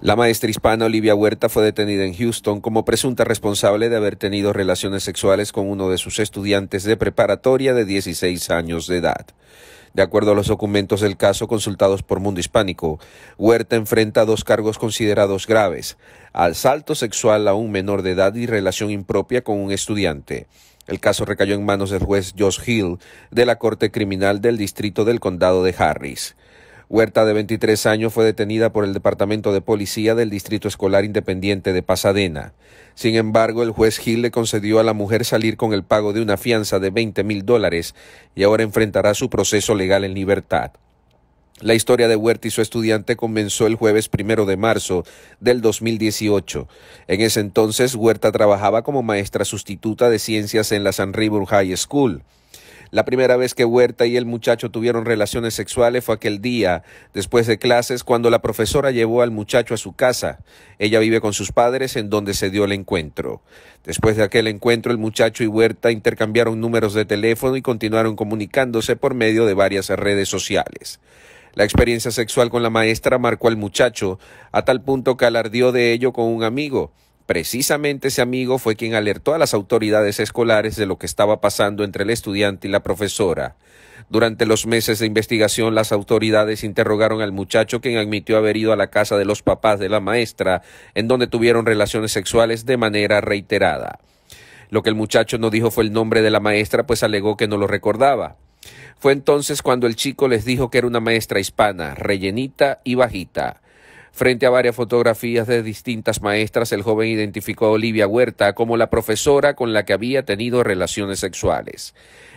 La maestra hispana Olivia Huerta fue detenida en Houston como presunta responsable de haber tenido relaciones sexuales con uno de sus estudiantes de preparatoria de 16 años de edad. De acuerdo a los documentos del caso consultados por Mundo Hispánico, Huerta enfrenta dos cargos considerados graves, asalto sexual a un menor de edad y relación impropia con un estudiante. El caso recayó en manos del juez Josh Hill de la Corte Criminal del Distrito del Condado de Harris. Huerta, de 23 años, fue detenida por el Departamento de Policía del Distrito Escolar Independiente de Pasadena. Sin embargo, el juez Hill le concedió a la mujer salir con el pago de una fianza de 20 mil dólares y ahora enfrentará su proceso legal en libertad. La historia de Huerta y su estudiante comenzó el jueves primero de marzo del 2018. En ese entonces, Huerta trabajaba como maestra sustituta de ciencias en la San River High School. La primera vez que Huerta y el muchacho tuvieron relaciones sexuales fue aquel día, después de clases, cuando la profesora llevó al muchacho a su casa. Ella vive con sus padres en donde se dio el encuentro. Después de aquel encuentro, el muchacho y Huerta intercambiaron números de teléfono y continuaron comunicándose por medio de varias redes sociales. La experiencia sexual con la maestra marcó al muchacho, a tal punto que alardió de ello con un amigo. Precisamente ese amigo fue quien alertó a las autoridades escolares de lo que estaba pasando entre el estudiante y la profesora. Durante los meses de investigación, las autoridades interrogaron al muchacho quien admitió haber ido a la casa de los papás de la maestra, en donde tuvieron relaciones sexuales de manera reiterada. Lo que el muchacho no dijo fue el nombre de la maestra, pues alegó que no lo recordaba. Fue entonces cuando el chico les dijo que era una maestra hispana, rellenita y bajita. Frente a varias fotografías de distintas maestras, el joven identificó a Olivia Huerta como la profesora con la que había tenido relaciones sexuales.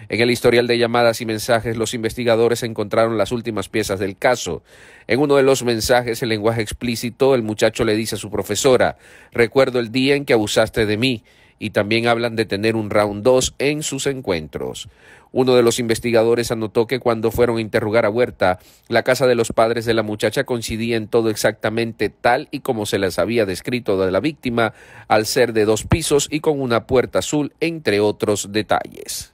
En el historial de llamadas y mensajes, los investigadores encontraron las últimas piezas del caso. En uno de los mensajes, en lenguaje explícito, el muchacho le dice a su profesora, recuerdo el día en que abusaste de mí y también hablan de tener un round 2 en sus encuentros. Uno de los investigadores anotó que cuando fueron a interrogar a Huerta, la casa de los padres de la muchacha coincidía en todo exactamente tal y como se les había descrito de la víctima, al ser de dos pisos y con una puerta azul, entre otros detalles.